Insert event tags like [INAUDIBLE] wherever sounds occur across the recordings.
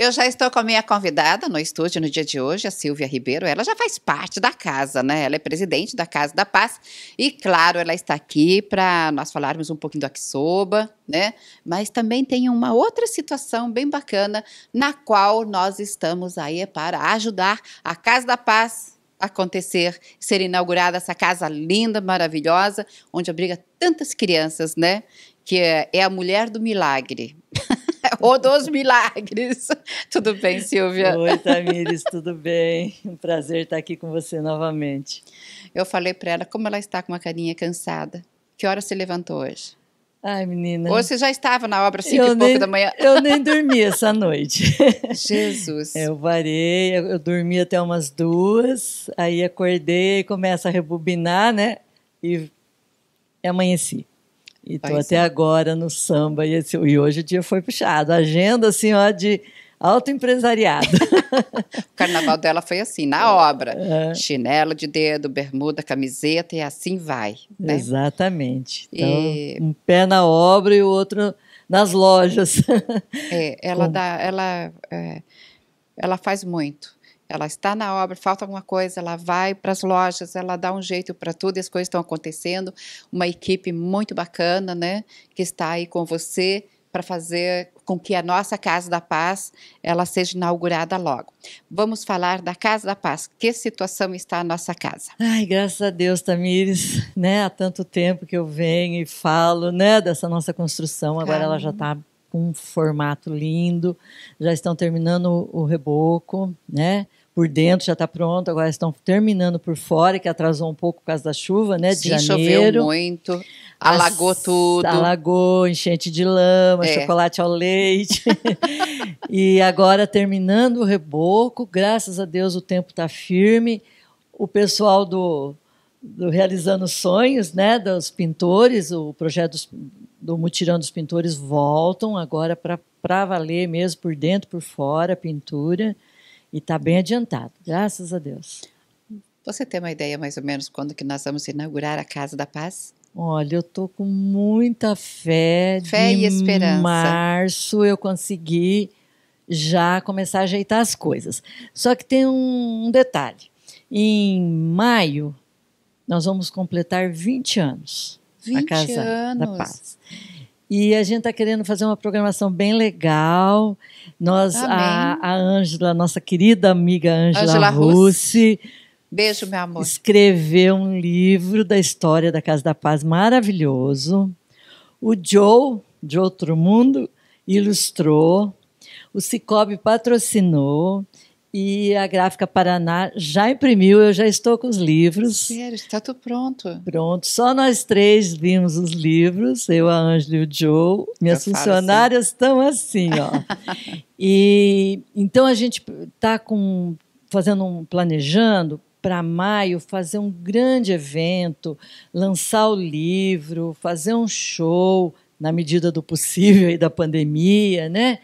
Eu já estou com a minha convidada no estúdio no dia de hoje, a Silvia Ribeiro. Ela já faz parte da casa, né? Ela é presidente da Casa da Paz. E, claro, ela está aqui para nós falarmos um pouquinho do Aksoba, né? Mas também tem uma outra situação bem bacana na qual nós estamos aí para ajudar a Casa da Paz acontecer, ser inaugurada essa casa linda, maravilhosa, onde abriga tantas crianças, né? Que é, é a mulher do milagre. [LAUGHS] [LAUGHS] ou dos milagres. [LAUGHS] Tudo bem, Silvia? Oi, Tamires, tudo bem? Um prazer estar aqui com você novamente. Eu falei para ela como ela está com uma carinha cansada. Que hora você levantou hoje? Ai, menina. Ou você já estava na obra cinco eu e nem, pouco da manhã? [LAUGHS] Eu nem dormi essa noite. Jesus. É, eu varei, eu, eu dormi até umas duas, aí acordei, começa a rebobinar, né? E amanheci. E estou até agora no samba e, esse, e hoje o dia foi puxado. Agenda assim, ó, de autoempresariado. [LAUGHS] o carnaval dela foi assim, na obra. É. Chinelo de dedo, bermuda, camiseta e assim vai. Né? Exatamente. Então, e... Um pé na obra e o outro nas lojas. É, ela [LAUGHS] Com... dá, ela, é, ela faz muito ela está na obra, falta alguma coisa, ela vai para as lojas, ela dá um jeito para tudo e as coisas estão acontecendo. Uma equipe muito bacana, né, que está aí com você para fazer com que a nossa Casa da Paz ela seja inaugurada logo. Vamos falar da Casa da Paz. Que situação está a nossa casa? Ai, graças a Deus, Tamires, né? Há tanto tempo que eu venho e falo, né, dessa nossa construção. Agora ela já está tá com um formato lindo. Já estão terminando o reboco, né? por dentro, já está pronto, agora estão terminando por fora, que atrasou um pouco por causa da chuva, né? De Sim, janeiro. choveu muito, alagou As, tudo. Alagou, enchente de lama, é. chocolate ao leite. [LAUGHS] e agora terminando o reboco, graças a Deus o tempo está firme. O pessoal do, do Realizando Sonhos, né, dos pintores, o projeto dos, do Mutirão dos Pintores voltam agora para valer mesmo por dentro, por fora, a pintura e está bem adiantado, graças a Deus. Você tem uma ideia mais ou menos quando que nós vamos inaugurar a Casa da Paz? Olha, eu tô com muita fé. Fé de e esperança. Março eu consegui já começar a ajeitar as coisas. Só que tem um, um detalhe. Em maio nós vamos completar 20 anos. 20 a Casa anos. da Paz. E a gente está querendo fazer uma programação bem legal. Nós, a Ângela, nossa querida amiga Ângela Russi. Beijo, meu amor. Escreveu um livro da história da Casa da Paz maravilhoso. O Joe, de Outro Mundo, ilustrou. O Cicobi patrocinou. E a Gráfica Paraná já imprimiu, eu já estou com os livros. Sério, está tudo pronto. Pronto, só nós três vimos os livros, eu, a Ângela e o Joe. Minhas eu assim. funcionárias assim. estão assim, ó. [LAUGHS] e então a gente está com fazendo um planejando para maio fazer um grande evento, lançar o livro, fazer um show na medida do possível e da pandemia, né?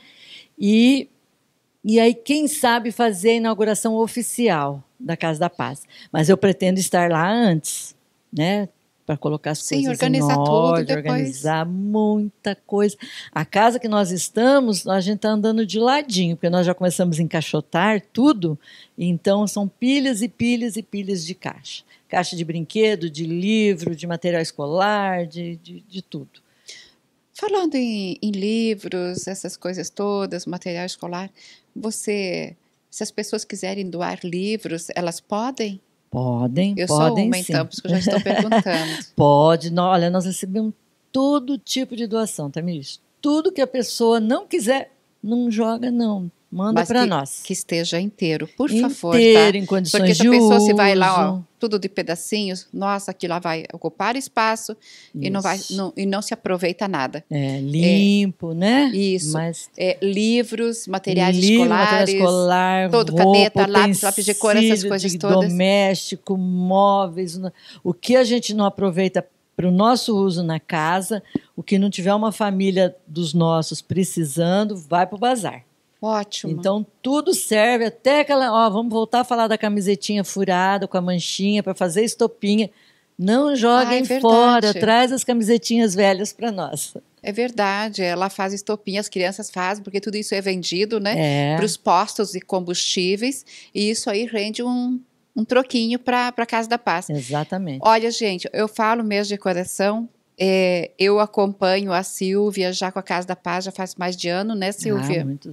E e aí, quem sabe fazer a inauguração oficial da Casa da Paz. Mas eu pretendo estar lá antes, né? Para colocar as Sim, coisas organizar em ordem, tudo organizar muita coisa. A casa que nós estamos, a gente está andando de ladinho, porque nós já começamos a encaixotar tudo. Então, são pilhas e pilhas e pilhas de caixa. Caixa de brinquedo, de livro, de material escolar, de, de, de tudo. Falando em, em livros, essas coisas todas, material escolar, você, se as pessoas quiserem doar livros, elas podem? Podem, eu podem sou uma, sim. então, por que eu já estou perguntando. [LAUGHS] Pode, olha, nós recebemos todo tipo de doação, Tamiris. Tá, Tudo que a pessoa não quiser, não joga, não. Manda para nós. Que esteja inteiro, por inteiro, favor. Inteiro, tá? em condições Porque já pensou se vai lá, ó, tudo de pedacinhos, nossa, aquilo lá vai ocupar espaço e não, vai, não, e não se aproveita nada. É, limpo, é, né? Isso. Mas, é, livros, materiais livro, escolares. Material escolar, todo roupa, caneta, lápis, lápis de cor, essas coisas todas. Doméstico, móveis. O que a gente não aproveita para o nosso uso na casa, o que não tiver uma família dos nossos precisando, vai para o bazar. Ótimo. Então tudo serve, até aquela. Ó, vamos voltar a falar da camisetinha furada, com a manchinha, para fazer estopinha. Não joguem ah, é fora, traz as camisetinhas velhas para nós. É verdade, ela faz estopinha, as crianças fazem, porque tudo isso é vendido, né? É. Para os postos e combustíveis, e isso aí rende um, um troquinho para a Casa da Paz. Exatamente. Olha, gente, eu falo mesmo de coração, é, eu acompanho a Silvia já com a Casa da Paz já faz mais de ano, né, Silvia? Ah, muito.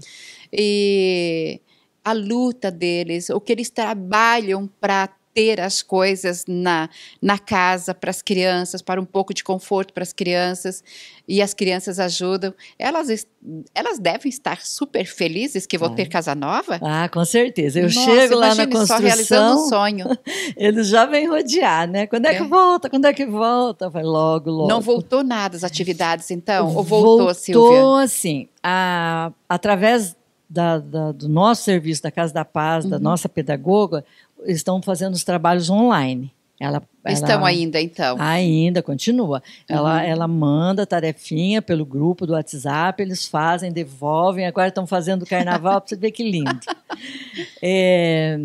E a luta deles, o que eles trabalham para ter as coisas na, na casa para as crianças, para um pouco de conforto para as crianças, e as crianças ajudam. Elas, elas devem estar super felizes que vão ter casa nova. Ah, com certeza. Eu Nossa, chego lá na construção. Só realizando um sonho. [LAUGHS] Eles já vêm rodear, né? Quando é, é. que volta? Quando é que volta? Vai logo, logo. Não voltou nada as atividades, então? Ou voltou, voltou Silvia? Voltou, assim, através da, da, do nosso serviço, da Casa da Paz, uhum. da nossa pedagoga, estão fazendo os trabalhos online. Ela, Estão ela, ainda, então. Ainda, continua. Uhum. Ela, ela manda tarefinha pelo grupo do WhatsApp, eles fazem, devolvem, agora estão fazendo carnaval, para você ver que lindo. [LAUGHS] É,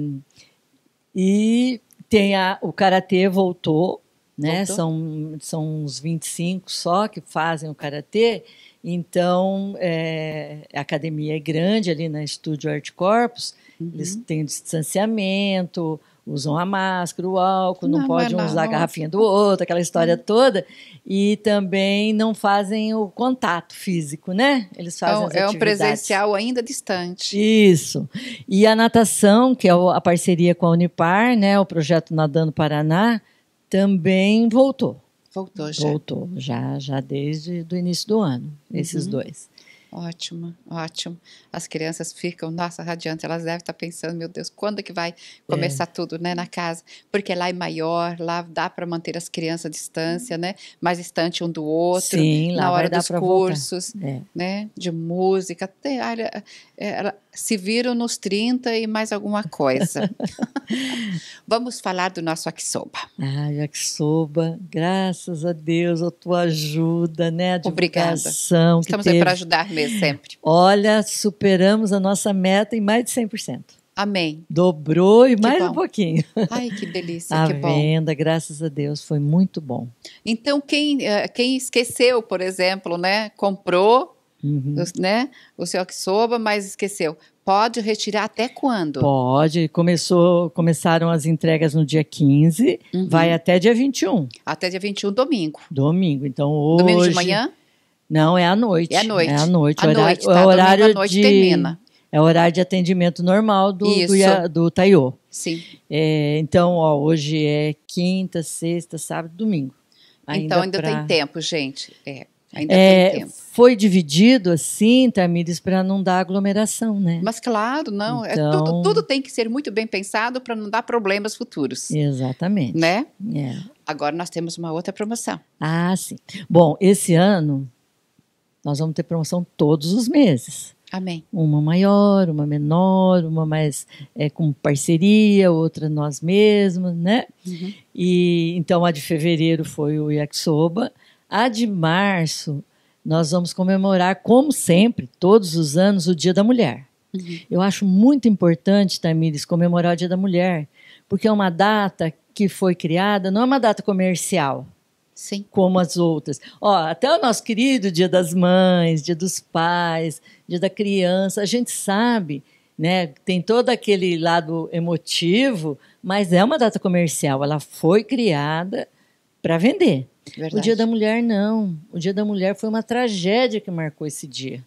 e tem a, o Karatê voltou, né? Voltou? São, são uns 25 só que fazem o Karatê. Então, é, a academia é grande ali na Estúdio Art Corpus, uhum. eles têm distanciamento, usam a máscara, o álcool, não, não é pode usar a garrafinha do outro, aquela história uhum. toda. E também não fazem o contato físico, né? Eles é fazem então, É um presencial ainda distante. Isso. E a natação, que é a parceria com a Unipar, né, o projeto Nadando Paraná, também voltou. Voltou já. Voltou, já, já desde o início do ano, esses uhum. dois. Ótimo, ótimo. As crianças ficam, nossa, radiante, elas devem estar tá pensando, meu Deus, quando é que vai começar é. tudo, né, na casa? Porque lá é maior, lá dá para manter as crianças à distância, né? Mais distante um do outro, Sim, lá na hora dos cursos, é. né, de música, até área, é, se viram nos 30 e mais alguma coisa. [LAUGHS] Vamos falar do nosso Aksoba. Ah, Aksoba, graças a Deus, a tua ajuda, né, a Obrigada. Estamos aí para ajudar sempre. Olha, superamos a nossa meta em mais de 100%. Amém. Dobrou e que mais bom. um pouquinho. Ai, que delícia, a que bom. venda, graças a Deus, foi muito bom. Então, quem, eh, quem esqueceu, por exemplo, né, comprou uhum. né, o seu Aksoba, mas esqueceu, pode retirar até quando? Pode, começou, começaram as entregas no dia 15, uhum. vai até dia 21. Até dia 21, domingo. Domingo, então hoje... Domingo de manhã? Não, é à noite. É à noite. É à noite. A horário, noite, tá? É horário Domingo à noite de, termina. É horário de atendimento normal do, do, do Taiô. Sim. É, então, ó, hoje é quinta, sexta, sábado, domingo. Então, ainda então ainda pra... tem tempo, gente. É, ainda é, tem tempo. Foi dividido assim, Tamires, para não dar aglomeração, né? Mas claro, não. Então... É, tudo, então tudo, tem que ser muito bem pensado para não dar problemas futuros. Exatamente. Né? É. Agora nós temos uma outra promoção. Ah, sim. Bom, esse ano nós vamos ter promoção todos os meses. Amém. Uma maior, uma menor, uma mais é, com parceria, outra nós mesmos, né? Uhum. E então a de fevereiro foi o yakisoba, a de março nós vamos comemorar, como sempre, todos os anos, o Dia da Mulher. Uhum. Eu acho muito importante, Tamires, comemorar o Dia da Mulher, porque é uma data que foi criada, não é uma data comercial. Sim. como as outras. Ó, até o nosso querido Dia das Mães, Dia dos Pais, Dia da Criança, a gente sabe, né? Tem todo aquele lado emotivo, mas é uma data comercial. Ela foi criada para vender. Verdade. O Dia da Mulher não. O Dia da Mulher foi uma tragédia que marcou esse dia.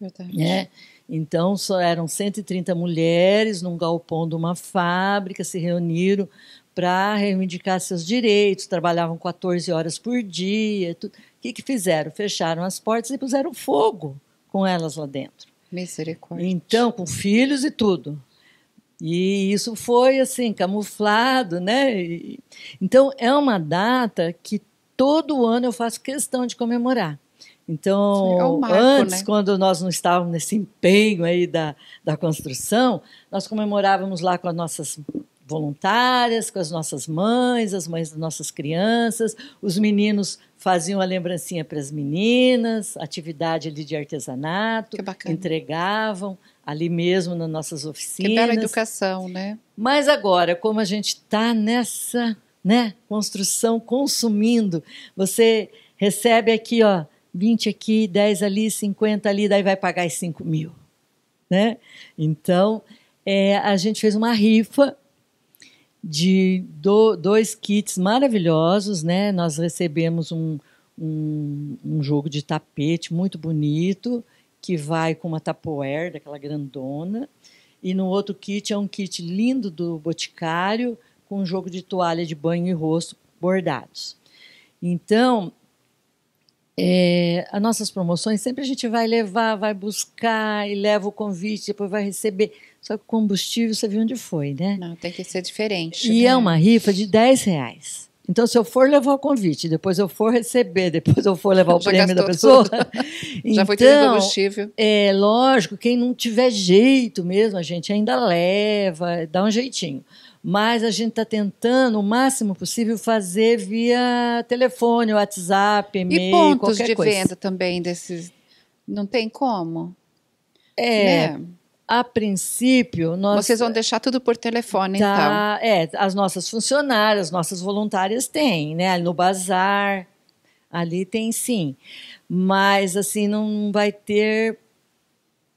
Verdade. Né? Então, só eram 130 mulheres num galpão de uma fábrica, se reuniram para reivindicar seus direitos, trabalhavam 14 horas por dia. Tudo. O que, que fizeram? Fecharam as portas e puseram fogo com elas lá dentro. Misericórdia. Então, com filhos e tudo. E isso foi assim, camuflado, né? E, então, é uma data que todo ano eu faço questão de comemorar. Então, é um marco, antes, né? quando nós não estávamos nesse empenho aí da, da construção, nós comemorávamos lá com as nossas voluntárias, com as nossas mães, as mães das nossas crianças, os meninos faziam a lembrancinha para as meninas, atividade ali de artesanato, entregavam ali mesmo nas nossas oficinas. Que bela educação, né? Mas agora, como a gente está nessa né, construção, consumindo, você recebe aqui, ó, 20 aqui, 10 ali, 50 ali, daí vai pagar os 5 mil. Né? Então, é, a gente fez uma rifa de do, dois kits maravilhosos, né? Nós recebemos um, um, um, jogo de tapete muito bonito, que vai com uma tapoer, daquela grandona, e no outro kit é um kit lindo do Boticário, com um jogo de toalha de banho e rosto bordados. Então, é, as nossas promoções sempre a gente vai levar, vai buscar e leva o convite, depois vai receber. Só que combustível você viu onde foi, né? Não, tem que ser diferente. E é né? é uma rifa de 10 reais. Então, se eu for levar o convite, depois eu for receber, depois eu for levar [LAUGHS] o Já prêmio da pessoa. então, [LAUGHS] Já foi tirando então, combustível. É lógico, quem não tiver jeito mesmo, a gente ainda leva, dá um jeitinho mas a gente está tentando o máximo possível fazer via telefone, WhatsApp, e-mail, e pontos de coisa. venda também desses. Não tem como. É. Né? A princípio, nós. Vocês vão deixar tudo por telefone, tá, então. É, as nossas funcionárias, nossas voluntárias têm, né? No bazar, ali tem sim. Mas, assim, não vai ter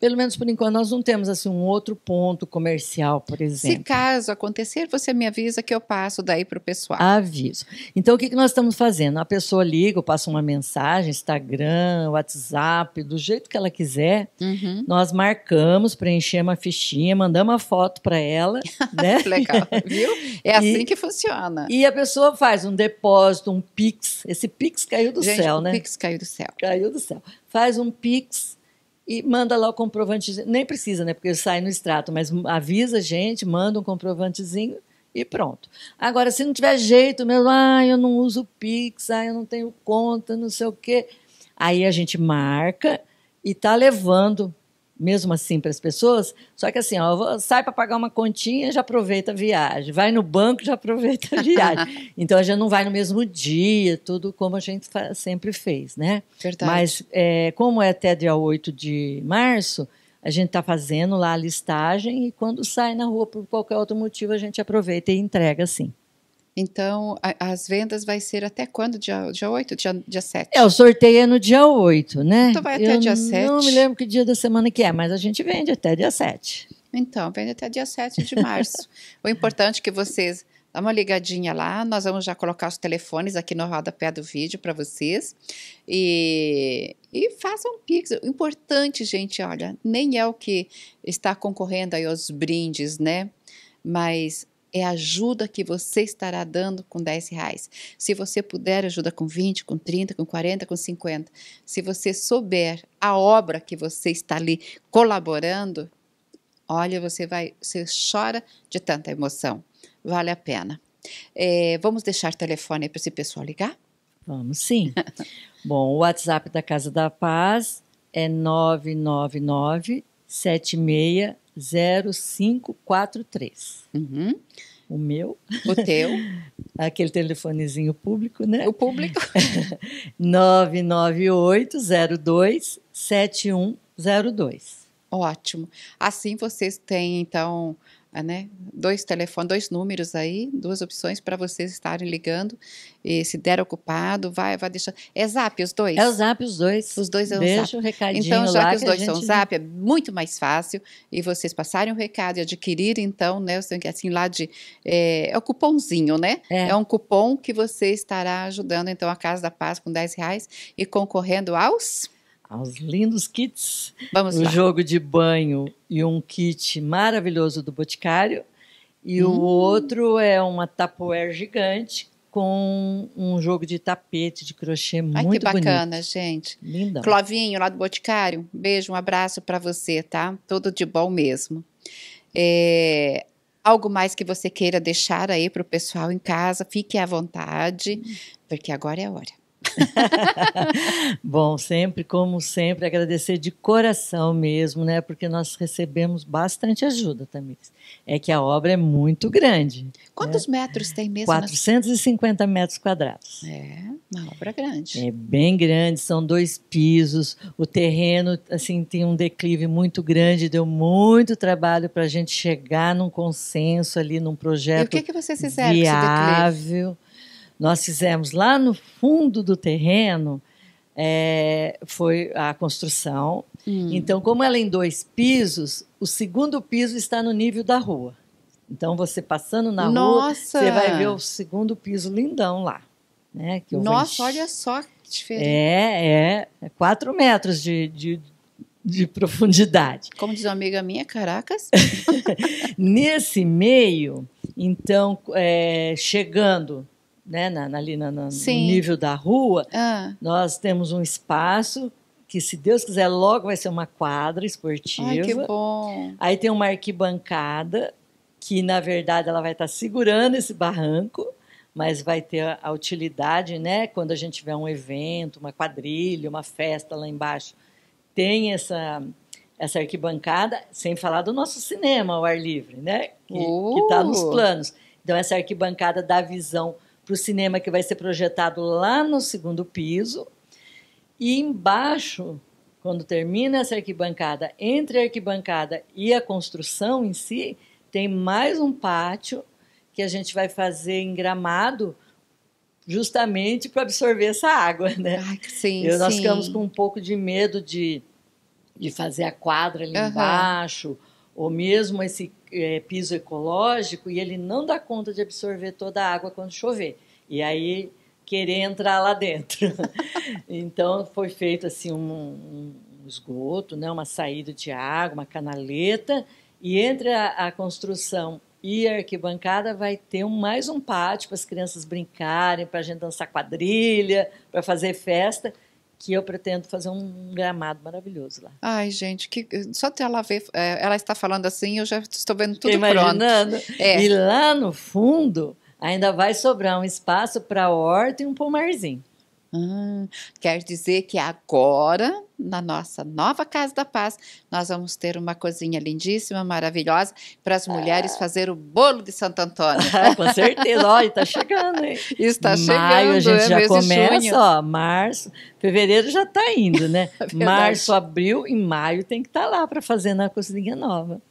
pelo menos por enquanto, nós não temos assim um outro ponto comercial, por exemplo. Se caso acontecer, você me avisa que eu passo daí para o pessoal. Aviso. Então, o que, que nós estamos fazendo? A pessoa liga, eu passo uma mensagem, Instagram, WhatsApp, do jeito que ela quiser. Uhum. Nós marcamos, preenchemos a fichinha, mandamos a foto para ela. [LAUGHS] né? Legal, viu? É assim e, que funciona. E a pessoa faz um depósito, um Pix. Esse Pix caiu do Gente, céu, um né? O Pix caiu do céu. Caiu do céu. Faz um Pix e manda lá o comprovante Nem precisa, né? Porque sai no extrato, mas avisa a gente, manda um comprovantezinho e pronto. Agora, se não tiver jeito mesmo, ah, eu não uso Pix, ah, eu não tenho conta, não sei o quê. Aí a gente marca e tá levando mesmo assim para as pessoas. Só que assim, ó, vou, sai para pagar uma continha, já aproveita a viagem. Vai no banco, já aproveita a viagem. [LAUGHS] então a gente não vai no mesmo dia, tudo como a gente sempre fez, né? Verdade. Mas é, como é até dia 8 de março, a gente está fazendo lá a listagem e quando sai na rua por qualquer outro motivo, a gente aproveita e entrega sim. Então, a, as vendas vai ser até quando? Dia, dia 8, dia, dia 7? É, o sorteio é no dia 8, né? Então vai até Eu dia 7. Não me lembro que dia da semana que é, mas a gente vende até dia 7. Então, vende até dia 7 de março. [LAUGHS] o importante é que vocês dá uma ligadinha lá, nós vamos já colocar os telefones aqui no rodapé do vídeo para vocês. E, e façam um pix. O importante, gente, olha, nem é o que está concorrendo aí aos brindes, né? Mas é a ajuda que você estará dando com 10 reais. Se você puder, ajuda com 20, com 30, com 40, com 50. Se você souber a obra que você está ali colaborando, olha, você vai, você chora de tanta emoção. Vale a pena. É, vamos deixar o telefone para esse pessoal ligar? Vamos sim. [LAUGHS] Bom, o WhatsApp da Casa da Paz é 999 76 0543. Uhum. O meu. O teu. [LAUGHS] Aquele telefonezinho público, né? O público. 998027102. [LAUGHS] Ótimo. Assim vocês têm, então, é, né? Dois telefones, dois números aí, duas opções para vocês estarem ligando. E se der ocupado, vai, vai deixando. É zap os dois? É o zap os dois. Os dois é o Deixa zap. o recadinho Então, já que os que dois são gente... zap, é muito mais fácil. E vocês passarem o recado e adquirirem, então, né? Assim, assim, lá de. É, é o cupomzinho, né? É. é. um cupom que você estará ajudando, então, a Casa da Paz com 10 reais e concorrendo aos aos lindos kits. Vamos o lá. jogo de banho e um kit maravilhoso do Boticário. E hum. o outro é uma tapoer gigante com um jogo de tapete de crochê muito Ai, que bacana, bonito. gente. Linda. Clovinho, lá do Boticário, beijo, um abraço para você, tá? Tudo de bom mesmo. É, algo mais que você queira deixar aí para o pessoal em casa, fique à vontade, hum. porque agora é a hora. [LAUGHS] Bom, sempre, como sempre, agradecer de coração mesmo, né? Porque nós recebemos bastante ajuda, também. É que a obra é muito grande. Quantos né? metros tem mesmo? 450 metros quadrados. É, uma obra grande. É bem grande, são dois pisos. O terreno, assim, tem um declive muito grande, deu muito trabalho para a gente chegar num consenso ali, num projeto. E o que, que vocês fizeram viável. com esse declive? Nós fizemos lá no fundo do terreno é, foi a construção. Hum. Então, como ela é em dois pisos, o segundo piso está no nível da rua. Então, você passando na Nossa. rua, você vai ver o segundo piso lindão lá. Né, que Nossa, vou... olha só que diferença. É, é, é quatro metros de, de de profundidade. Como diz uma amiga minha, caracas. [LAUGHS] Nesse meio, então, é, chegando né, na, ali na, no nível da rua, ah. nós temos um espaço que, se Deus quiser, logo vai ser uma quadra esportiva. Ai, que bom. Aí tem uma arquibancada, que na verdade ela vai estar tá segurando esse barranco, mas vai ter a, a utilidade, né? Quando a gente tiver um evento, uma quadrilha, uma festa lá embaixo, tem essa essa arquibancada, sem falar do nosso cinema ao ar livre, né? Que tá uh. está nos planos. Então essa arquibancada dá visão para o cinema que vai ser projetado lá no segundo piso. E embaixo, quando termina essa arquibancada, entre a arquibancada e a construção em si, tem mais um pátio que a gente vai fazer em gramado justamente para absorver essa água, né? Ai, sim, Eu, nós sim. ficamos com um pouco de medo de, de fazer a quadra ali uhum. embaixo ou mesmo esse é, piso ecológico, e ele não dá conta de absorver toda a água quando chover. E aí querer entrar lá dentro. [LAUGHS] então foi feito assim um, um, esgoto, né, uma saída de água, uma canaleta, e entre a, a construção e a arquibancada vai ter um, mais um pátio para as crianças brincarem, para a gente dançar quadrilha, para fazer festa que eu pretendo fazer um gramado maravilhoso lá. Ai, gente, que só ter ela ver, é, ela está falando assim, eu já estou vendo tudo Imaginando. pronto. É. E lá no fundo ainda vai sobrar um espaço para horta e um pomarzinho. Hum, quer dizer que agora, na nossa nova Casa da Paz, nós vamos ter uma cozinha lindíssima, maravilhosa, para as mulheres ah. fazer o bolo de Santo Antônio. [LAUGHS] Com certeza, olha, está chegando, hein? Está chegando. Maio a gente é, já começa, ó, março, fevereiro já está indo, né? [LAUGHS] É março, abril e maio tem que estar tá lá para fazer na cozinha nova.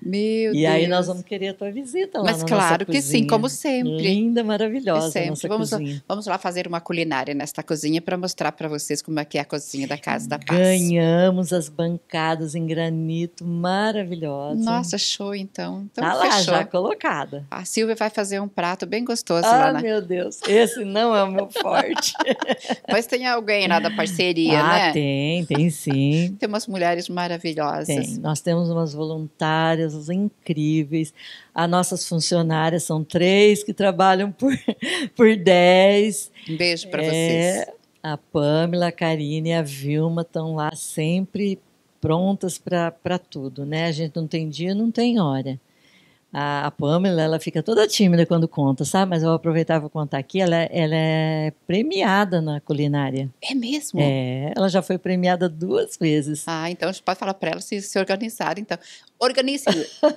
Meu e Deus. aí nós vamos querer a tua visita lá Mas claro que cozinha. sim, como sempre. Linda, maravilhosa. Sempre. vamos, cozinha. Lá, vamos lá fazer uma culinária nesta cozinha para mostrar para vocês como é que é a cozinha da Casa da Paz. Ganhamos as bancadas em granito maravilhosas. Nossa, show então. então tá lá já colocada. A Silvia vai fazer um prato bem gostoso ah, lá meu Deus. Esse não é o meu forte. [LAUGHS] Mas tem alguém lá da parceria, ah, né? tem, tem sim. Tem umas mulheres maravilhosas. Tem. Nós temos umas voluntárias incríveis. As nossas funcionárias são três que trabalham por, [LAUGHS] por dez. Um beijo para é, vocês. A Pamela, a Karine e a Vilma estão lá sempre prontas para tudo, né? A gente não tem dia, não tem hora. A, a Pamela, ela fica toda tímida quando conta, sabe? Mas eu aproveitar para contar aqui, ela, ela é premiada na culinária. É mesmo? É, ela já foi premiada duas vezes. Ah, então a gente pode falar para ela se se organizar, então. Organize,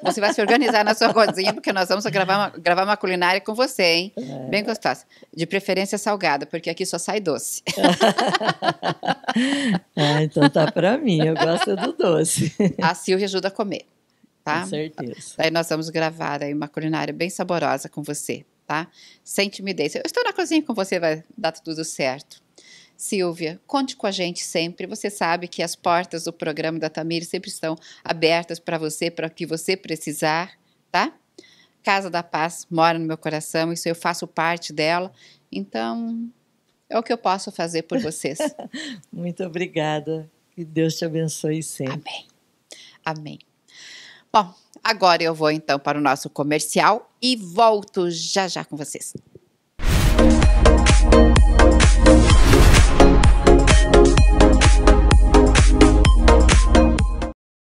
você vai se organizar na sua cozinha, porque nós vamos gravar uma, gravar uma culinária com você, hein? É. Bem gostosa. De preferência salgada, porque aqui só sai doce. ah, [LAUGHS] então tá para mim, eu gosto do doce. A Silvia ajuda a comer tá? Com certeza. Daí nós vamos gravar aí uma culinária bem saborosa com você, tá? Sem timidez. Eu estou na cozinha com você, vai dar tudo certo. Silvia, conte com a gente sempre. Você sabe que as portas do programa da Tamir sempre estão abertas para você, para o que você precisar, tá? Casa da Paz mora no meu coração, isso eu faço parte dela. Então, é o que eu posso fazer por vocês. [LAUGHS] Muito obrigada. Que Deus te abençoe sempre. Amém. Amém. Bom, agora eu vou então para o nosso comercial e volto já já com vocês.